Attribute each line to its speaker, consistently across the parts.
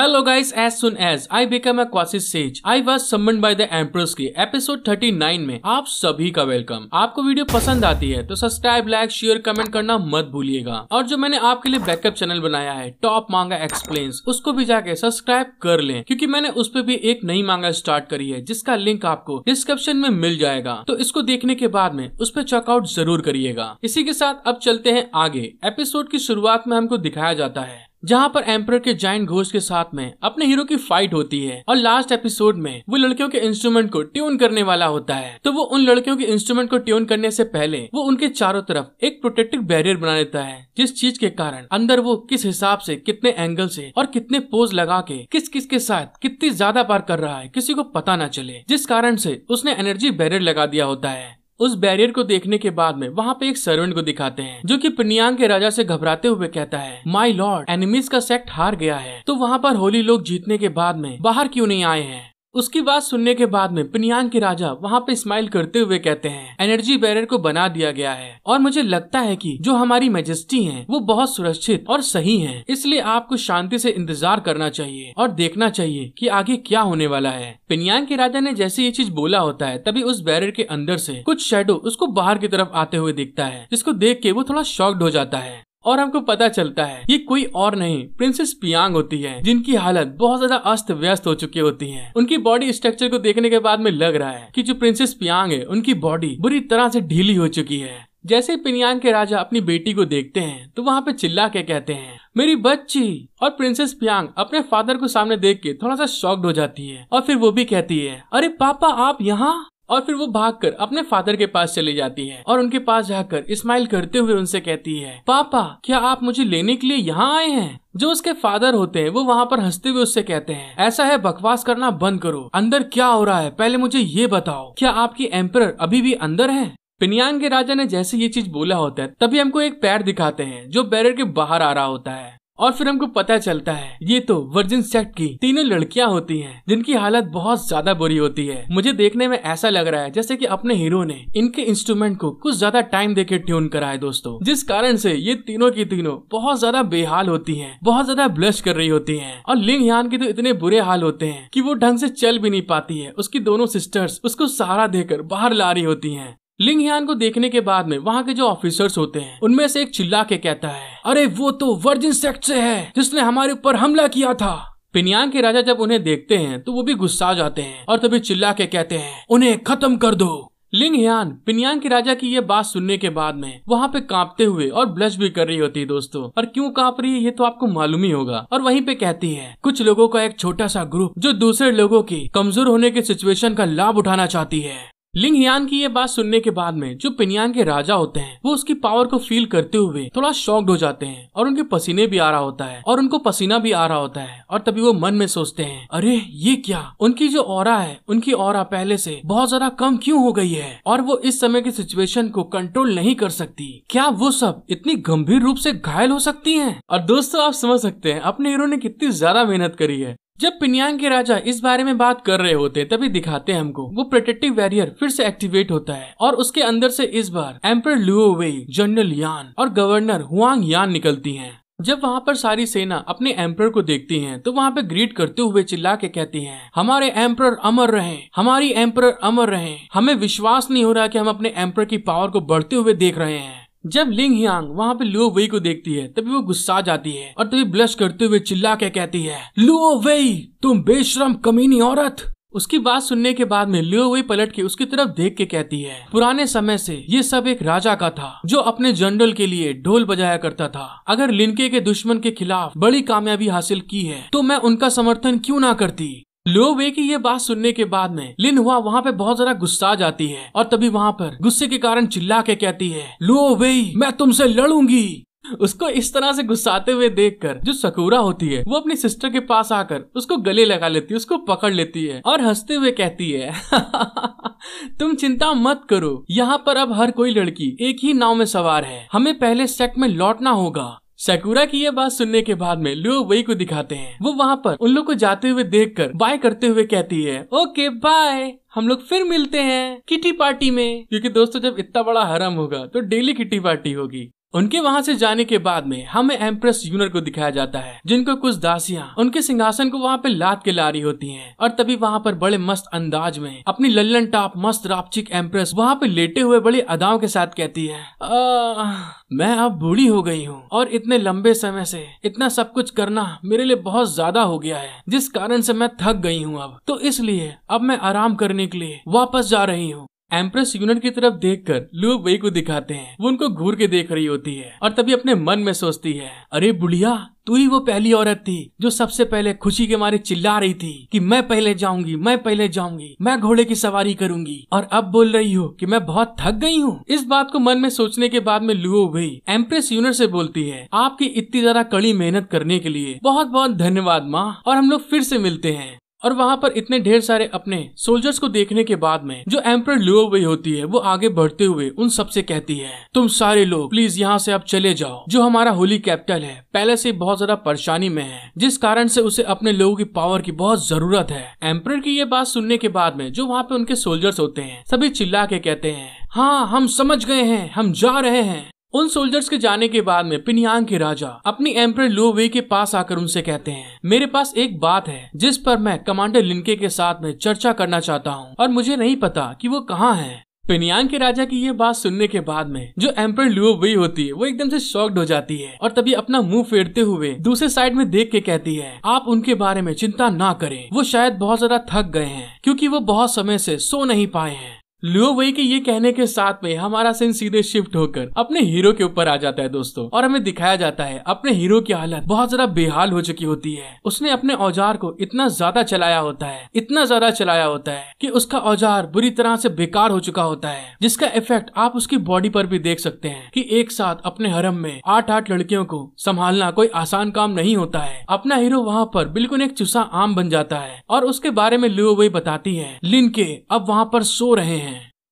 Speaker 1: Hello guys, as soon as I become a quasi sage, I was summoned by the Empress के episode 39 में आप सभी का welcome आपको वीडियो पसंद आती है तो सब्सक्राइब लाइक शेयर कमेंट करना मत भूलिएगा और जो मैंने आपके लिए बैकअप चैनल बनाया है टॉप मांगा एक्सप्लेन उसको भी जाके सब्सक्राइब कर लें क्योंकि मैंने उस पर भी एक नई मांगा स्टार्ट करी है जिसका लिंक आपको डिस्क्रिप्शन में मिल जाएगा तो इसको देखने के बाद में उस पर चेकआउट जरूर करिएगा इसी के साथ अब चलते हैं आगे एपिसोड की शुरुआत में हमको दिखाया जाता है जहाँ पर एम्पर के जाइंट घोष के साथ में अपने हीरो की फाइट होती है और लास्ट एपिसोड में वो लड़कियों के इंस्ट्रूमेंट को ट्यून करने वाला होता है तो वो उन लड़कियों के इंस्ट्रूमेंट को ट्यून करने से पहले वो उनके चारों तरफ एक प्रोटेक्टिव बैरियर बना लेता है जिस चीज के कारण अंदर वो किस हिसाब से कितने एंगल से और कितने पोज लगा के किस किस के साथ कितनी ज्यादा बार कर रहा है किसी को पता ना चले जिस कारण से उसने एनर्जी बैरियर लगा दिया होता है उस बैरियर को देखने के बाद में वहाँ पे एक सर्वेंट को दिखाते हैं जो कि पनियांग के राजा से घबराते हुए कहता है माई लॉर्ड एनिमीज का सेक्ट हार गया है तो वहाँ पर होली लोग जीतने के बाद में बाहर क्यों नहीं आए हैं उसकी बात सुनने के बाद में पिनियांग के राजा वहाँ पे स्माइल करते हुए कहते हैं एनर्जी बैरियर को बना दिया गया है और मुझे लगता है कि जो हमारी मेजेस्टी हैं वो बहुत सुरक्षित और सही हैं इसलिए आपको शांति से इंतजार करना चाहिए और देखना चाहिए कि आगे क्या होने वाला है पिनियांग के राजा ने जैसे ये चीज बोला होता है तभी उस बैरियर के अंदर से कुछ शेडो उसको बाहर की तरफ आते हुए दिखता है जिसको देख के वो थोड़ा शॉक्ड हो जाता है और हमको पता चलता है ये कोई और नहीं प्रिंसेस पियांग होती है जिनकी हालत बहुत ज्यादा अस्त व्यस्त हो चुकी होती है उनकी बॉडी स्ट्रक्चर को देखने के बाद में लग रहा है कि जो प्रिंसेस पियांग है उनकी बॉडी बुरी तरह से ढीली हो चुकी है जैसे पिनियांग के राजा अपनी बेटी को देखते हैं तो वहाँ पे चिल्ला के कहते हैं मेरी बच्ची और प्रिंसेस पियांग अपने फादर को सामने देख के थोड़ा सा शॉक्ड हो जाती है और फिर वो भी कहती है अरे पापा आप यहाँ और फिर वो भागकर अपने फादर के पास चली जाती है और उनके पास जाकर स्माइल करते हुए उनसे कहती है पापा क्या आप मुझे लेने के लिए यहाँ आए हैं जो उसके फादर होते हैं वो वहाँ पर हंसते हुए उससे कहते हैं ऐसा है बकवास करना बंद करो अंदर क्या हो रहा है पहले मुझे ये बताओ क्या आपकी एम्पर अभी भी अंदर है पिनियांग के राजा ने जैसे ये चीज बोला होता है तभी हमको एक पैर दिखाते हैं जो बैरियर के बाहर आ रहा होता है और फिर हमको पता चलता है ये तो वर्जिन सेक्ट की तीनों लड़कियां होती हैं जिनकी हालत बहुत ज्यादा बुरी होती है मुझे देखने में ऐसा लग रहा है जैसे कि अपने हीरो ने इनके इंस्ट्रूमेंट को कुछ ज्यादा टाइम देके ट्यून करा है दोस्तों जिस कारण से ये तीनों की तीनों बहुत ज्यादा बेहाल होती है बहुत ज्यादा ब्लश कर रही होती है और लिंग यान के तो इतने बुरे हाल होते हैं की वो ढंग से चल भी नहीं पाती है उसकी दोनों सिस्टर्स उसको सहारा देकर बाहर ला रही होती है लिंग हियान को देखने के बाद में वहाँ के जो ऑफिसर्स होते हैं उनमें से एक चिल्ला के कहता है अरे वो तो वर्जिन सेक्ट से है जिसने हमारे ऊपर हमला किया था पिनियांग के राजा जब उन्हें देखते हैं तो वो भी गुस्सा जाते हैं और तभी चिल्ला के कहते हैं उन्हें खत्म कर दो लिंग हियान पिनियांग के राजा की ये बात सुनने के बाद में वहाँ पे कांपते हुए और ब्लश भी कर रही होती है दोस्तों और क्यों कांप रही है ये तो आपको मालूम ही होगा और वहीं पे कहती है कुछ लोगों का एक छोटा सा ग्रुप जो दूसरे लोगों की कमजोर होने के सिचुएशन का लाभ उठाना चाहती है लिंग यान की ये बात सुनने के बाद में जो पिनयान के राजा होते हैं वो उसकी पावर को फील करते हुए थोड़ा शॉक्ड हो जाते हैं और उनके पसीने भी आ रहा होता है और उनको पसीना भी आ रहा होता है और तभी वो मन में सोचते हैं अरे ये क्या उनकी जो और है उनकी और पहले से बहुत ज्यादा कम क्यों हो गई है और वो इस समय की सिचुएशन को कंट्रोल नहीं कर सकती क्या वो सब इतनी गंभीर रूप से घायल हो सकती है और दोस्तों आप समझ सकते हैं अपने हीरो ने कितनी ज्यादा मेहनत करी है जब पिनयांग के राजा इस बारे में बात कर रहे होते तभी दिखाते हैं हमको वो प्रोटेक्टिव वैरियर फिर से एक्टिवेट होता है और उसके अंदर से इस बार emperor Luo Wei general Yan और गवर्नर हुआंग यान निकलती हैं जब वहाँ पर सारी सेना अपने एम्पर को देखती है तो वहाँ पे ग्रीट करते हुए चिल्ला के कहती है हमारे एम्पर अमर रहे हमारी एम्पर अमर रहे हमें विश्वास नहीं हो रहा कि हम अपने एम्पर की पावर को बढ़ते हुए देख रहे हैं जब लिंग हियांग वहाँ पे लुओ वेई को देखती है तभी वो गुस्सा जाती है और तभी ब्लश करते हुए चिल्ला के कहती है लुओ वेई तुम बेश्रम कमीनी औरत उसकी बात सुनने के बाद में लियो वही पलट के उसकी तरफ देख के कहती है पुराने समय से ये सब एक राजा का था जो अपने जनरल के लिए ढोल बजाया करता था अगर लिनके के दुश्मन के खिलाफ बड़ी कामयाबी हासिल की है तो मैं उनका समर्थन क्यों ना करती लो वे की ये बात सुनने के बाद में लिन हुआ वहाँ पे बहुत ज्यादा गुस्सा आ जाती है और तभी वहाँ पर गुस्से के कारण चिल्ला के कहती है लो वे मैं तुमसे लड़ूंगी उसको इस तरह से गुस्साते हुए देखकर जो सकूरा होती है वो अपनी सिस्टर के पास आकर उसको गले लगा लेती है उसको पकड़ लेती है और हंसते हुए कहती है तुम चिंता मत करो यहाँ पर अब हर कोई लड़की एक ही नाव में सवार है हमें पहले सेक्ट में लौटना होगा सैकुरा की ये बात सुनने के बाद में लियो वही को दिखाते हैं वो वहाँ पर उन लोग को जाते हुए देख कर बाय करते हुए कहती है ओके बाय हम लोग फिर मिलते हैं किटी पार्टी में क्योंकि दोस्तों जब इतना बड़ा हरम होगा तो डेली किटी पार्टी होगी उनके वहाँ से जाने के बाद में हमें एम्प्रेस यूनर को दिखाया जाता है जिनको कुछ दासिया उनके सिंहासन को वहाँ पे लाद के ला रही होती हैं और तभी वहाँ पर बड़े मस्त अंदाज में अपनी लल्लन टाप मस्त रापचिक एम्प्रेस वहाँ पे लेटे हुए बड़े अदाओं के साथ कहती है आ, मैं अब बूढ़ी हो गई हूँ और इतने लंबे समय से इतना सब कुछ करना मेरे लिए बहुत ज्यादा हो गया है जिस कारण से मैं थक गई हूँ अब तो इसलिए अब मैं आराम करने के लिए वापस जा रही हूँ एम्प्रेस यूनिट की तरफ देखकर लोग वही को दिखाते हैं वो उनको घूर के देख रही होती है और तभी अपने मन में सोचती है अरे बुढ़िया तू ही वो पहली औरत थी जो सबसे पहले खुशी के मारे चिल्ला रही थी कि मैं पहले जाऊंगी मैं पहले जाऊंगी मैं घोड़े की सवारी करूंगी और अब बोल रही हो कि मैं बहुत थक गई हूँ इस बात को मन में सोचने के बाद में लुओ भी एम्प्रेस यूनिट से बोलती है आपकी इतनी ज्यादा कड़ी मेहनत करने के लिए बहुत बहुत धन्यवाद माँ और हम लोग फिर से मिलते हैं और वहाँ पर इतने ढेर सारे अपने सोल्जर्स को देखने के बाद में जो एम्पर लियो हुई होती है वो आगे बढ़ते हुए उन सबसे कहती है तुम सारे लोग प्लीज यहाँ से आप चले जाओ जो हमारा होली कैपिटल है पहले से बहुत ज्यादा परेशानी में है जिस कारण से उसे अपने लोगों की पावर की बहुत जरूरत है एम्पर की ये बात सुनने के बाद में जो वहाँ पे उनके सोल्जर्स होते हैं सभी चिल्ला के कहते हैं हाँ हम समझ गए हैं हम जा रहे हैं उन सोल्जर्स के जाने के बाद में पिनयांग के राजा अपनी एम्पर लोवे के पास आकर उनसे कहते हैं मेरे पास एक बात है जिस पर मैं कमांडर लिनके के साथ में चर्चा करना चाहता हूँ और मुझे नहीं पता कि वो कहाँ है पिनयांग के राजा की ये बात सुनने के बाद में जो एम्पर लो वे होती है वो एकदम से शॉक्ड हो जाती है और तभी अपना मुंह फेरते हुए दूसरे साइड में देख के कहती है आप उनके बारे में चिंता ना करें वो शायद बहुत ज्यादा थक गए हैं क्योंकि वो बहुत समय से सो नहीं पाए हैं लियो वही के ये कहने के साथ में हमारा सीन सीधे शिफ्ट होकर अपने हीरो के ऊपर आ जाता है दोस्तों और हमें दिखाया जाता है अपने हीरो की हालत बहुत ज्यादा बेहाल हो चुकी होती है उसने अपने औजार को इतना ज्यादा चलाया होता है इतना ज्यादा चलाया होता है कि उसका औजार बुरी तरह से बेकार हो चुका होता है जिसका इफेक्ट आप उसकी बॉडी पर भी देख सकते हैं कि एक साथ अपने हरम में आठ आठ लड़कियों को संभालना कोई आसान काम नहीं होता है अपना हीरो वहाँ पर बिल्कुल एक चूसा आम बन जाता है और उसके बारे में लियो वही बताती है लिन के अब वहाँ पर सो रहे हैं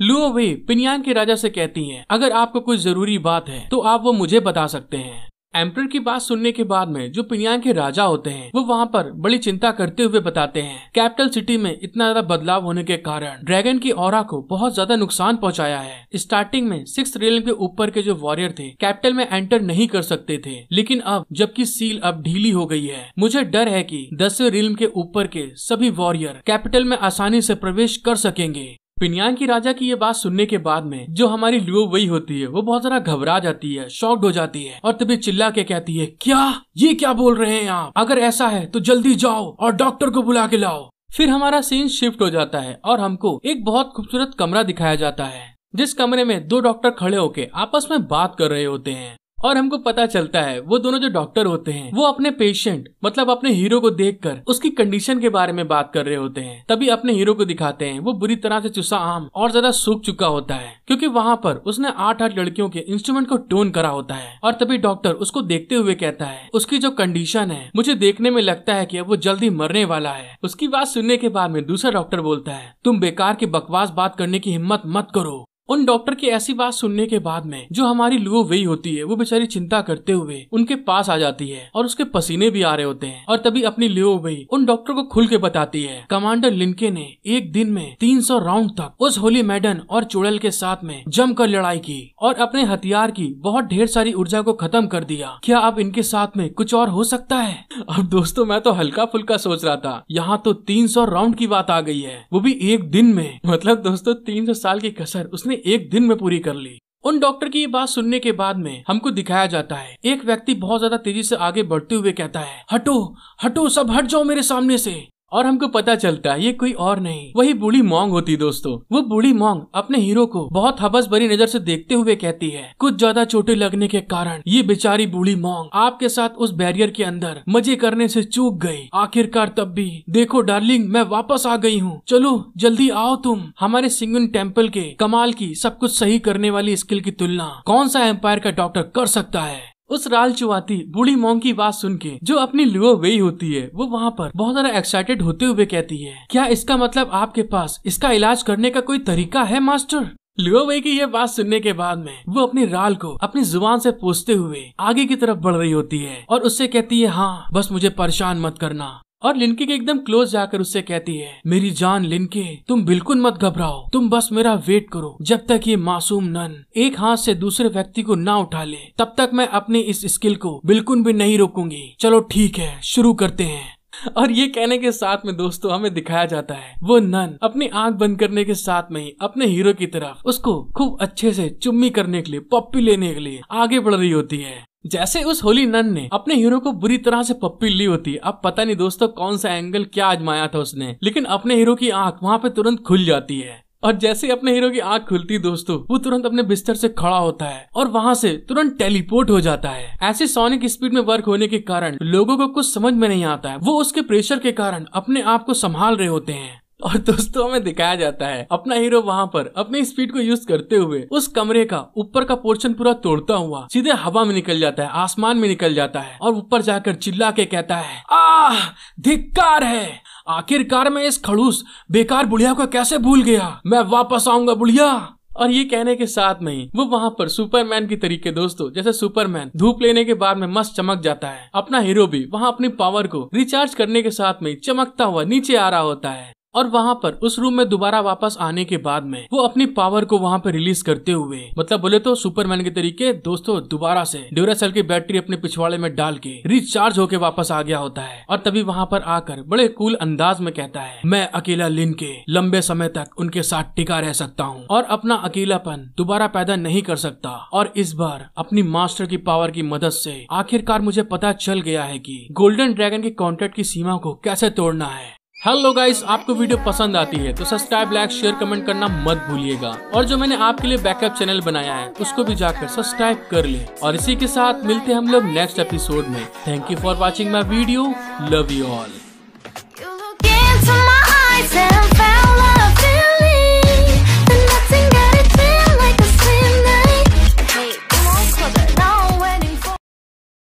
Speaker 1: लुओ वे पिनयांग के राजा से कहती हैं अगर आपको कोई जरूरी बात है तो आप वो मुझे बता सकते हैं एम्प्रर की बात सुनने के बाद में जो पिनयान के राजा होते हैं वो वहाँ पर बड़ी चिंता करते हुए बताते हैं कैपिटल सिटी में इतना ज्यादा बदलाव होने के कारण ड्रैगन की और को बहुत ज्यादा नुकसान पहुँचाया है स्टार्टिंग में सिक्स रेल के ऊपर के जो वॉरियर थे कैपिटल में एंटर नहीं कर सकते थे लेकिन अब जबकि सील अब ढीली हो गई है मुझे डर है की दसवें रिल्म के ऊपर के सभी वॉरियर कैपिटल में आसानी ऐसी प्रवेश कर सकेंगे पिनयांग की राजा की ये बात सुनने के बाद में जो हमारी लुओ वही होती है वो बहुत ज्यादा घबरा जाती है शॉक्ड हो जाती है और तभी चिल्ला के कहती है क्या ये क्या बोल रहे हैं आप अगर ऐसा है तो जल्दी जाओ और डॉक्टर को बुला के लाओ फिर हमारा सीन शिफ्ट हो जाता है और हमको एक बहुत खूबसूरत कमरा दिखाया जाता है जिस कमरे में दो डॉक्टर खड़े होके आपस में बात कर रहे होते हैं और हमको पता चलता है वो दोनों जो डॉक्टर होते हैं वो अपने पेशेंट मतलब अपने हीरो को देखकर उसकी कंडीशन के बारे में बात कर रहे होते हैं तभी अपने हीरो को दिखाते हैं वो बुरी तरह से चुसा आम और ज्यादा सूख चुका होता है क्योंकि वहाँ पर उसने आठ आठ लड़कियों के इंस्ट्रूमेंट को टोन करा होता है और तभी डॉक्टर उसको देखते हुए कहता है उसकी जो कंडीशन है मुझे देखने में लगता है की वो जल्दी मरने वाला है उसकी बात सुनने के बाद में दूसरा डॉक्टर बोलता है तुम बेकार की बकवास बात करने की हिम्मत मत करो उन डॉक्टर की ऐसी बात सुनने के बाद में जो हमारी लुओ वही होती है वो बेचारी चिंता करते हुए उनके पास आ जाती है और उसके पसीने भी आ रहे होते हैं और तभी अपनी लियो वही उन डॉक्टर को खुल के बताती है कमांडर लिनके ने एक दिन में तीन राउंड तक उस होली मैडन और चुड़ैल के साथ में जमकर लड़ाई की और अपने हथियार की बहुत ढेर सारी ऊर्जा को खत्म कर दिया क्या अब इनके साथ में कुछ और हो सकता है अब दोस्तों मैं तो हल्का फुल्का सोच रहा था यहाँ तो 300 राउंड की बात आ गई है वो भी एक दिन में मतलब दोस्तों 300 साल की कसर उसने एक दिन में पूरी कर ली उन डॉक्टर की बात सुनने के बाद में हमको दिखाया जाता है एक व्यक्ति बहुत ज्यादा तेजी से आगे बढ़ते हुए कहता है हटो हटो सब हट जाओ मेरे सामने से और हमको पता चलता है ये कोई और नहीं वही बूढ़ी मोंग होती दोस्तों वो बूढ़ी मोंग अपने हीरो को बहुत हबस भरी नजर से देखते हुए कहती है कुछ ज्यादा चोटे लगने के कारण ये बेचारी बूढ़ी मोंग आपके साथ उस बैरियर के अंदर मजे करने से चूक गई आखिरकार तब भी देखो डार्लिंग मैं वापस आ गई हूँ चलो जल्दी आओ तुम हमारे सिंगन टेम्पल के कमाल की सब कुछ सही करने वाली स्किल की तुलना कौन सा एम्पायर का डॉक्टर कर सकता है उस राल चुवाती बूढ़ी मोंग की बात सुन के जो अपनी लुओ वही होती है वो वहाँ पर बहुत ज्यादा एक्साइटेड होते हुए कहती है क्या इसका मतलब आपके पास इसका इलाज करने का कोई तरीका है मास्टर लुओ वही की ये बात सुनने के बाद में वो अपनी राल को अपनी जुबान से पूछते हुए आगे की तरफ बढ़ रही होती है और उससे कहती है हाँ बस मुझे परेशान मत करना और लिंकी के एकदम क्लोज जाकर उससे कहती है मेरी जान लिनके तुम बिल्कुल मत घबराओ तुम बस मेरा वेट करो जब तक ये मासूम नन एक हाथ से दूसरे व्यक्ति को ना उठा ले तब तक मैं अपने इस स्किल को बिल्कुल भी नहीं रोकूंगी चलो ठीक है शुरू करते हैं और ये कहने के साथ में दोस्तों हमें दिखाया जाता है वो नन अपनी आंख बंद करने के साथ में ही अपने हीरो की तरफ उसको खूब अच्छे से चुम्मी करने के लिए पप्पी लेने के लिए आगे बढ़ रही होती है जैसे उस होली नन ने अपने हीरो को बुरी तरह से पप्पी ली होती अब पता नहीं दोस्तों कौन सा एंगल क्या आजमाया था उसने लेकिन अपने हीरो की आंख वहां पे तुरंत खुल जाती है और जैसे अपने हीरो की आंख खुलती दोस्तों वो तुरंत अपने बिस्तर से खड़ा होता है और वहां से तुरंत टेलीपोर्ट हो जाता है ऐसे सोनिक स्पीड में वर्क होने के कारण लोगों को कुछ समझ में नहीं आता है वो उसके प्रेशर के कारण अपने आप को संभाल रहे होते हैं और दोस्तों में दिखाया जाता है अपना हीरो वहाँ पर अपनी स्पीड को यूज करते हुए उस कमरे का ऊपर का पोर्शन पूरा तोड़ता हुआ सीधे हवा में निकल जाता है आसमान में निकल जाता है और ऊपर जाकर चिल्ला के कहता है आ धिक्कार है आखिरकार मैं इस खड़ूस बेकार बुढ़िया को कैसे भूल गया मैं वापस आऊंगा बुढ़िया और ये कहने के साथ में ही वो वहाँ पर सुपरमैन की तरीके दोस्तों जैसे सुपरमैन धूप लेने के बाद में मस्त चमक जाता है अपना हीरो भी वहाँ अपनी पावर को रिचार्ज करने के साथ में चमकता हुआ नीचे आ रहा होता है और वहाँ पर उस रूम में दोबारा वापस आने के बाद में वो अपनी पावर को वहाँ पर रिलीज करते हुए मतलब बोले तो सुपरमैन के तरीके दोस्तों दोबारा से ड्यूरासेल की बैटरी अपने पिछवाड़े में डाल के रिचार्ज होके वापस आ गया होता है और तभी वहाँ पर आकर बड़े कूल अंदाज में कहता है मैं अकेला लिन के लंबे समय तक उनके साथ टिका रह सकता हूँ और अपना अकेलापन दोबारा पैदा नहीं कर सकता और इस बार अपनी मास्टर की पावर की मदद ऐसी आखिरकार मुझे पता चल गया है की गोल्डन ड्रैगन के कॉन्ट्रैक्ट की सीमा को कैसे तोड़ना है हेलो गाइस आपको वीडियो पसंद आती है तो सब्सक्राइब लाइक शेयर कमेंट करना मत भूलिएगा और जो मैंने आपके लिए बैकअप चैनल बनाया है उसको भी जाकर सब्सक्राइब कर ले और इसी के साथ मिलते हैं हम लोग नेक्स्ट एपिसोड में thank you for watching my video love you all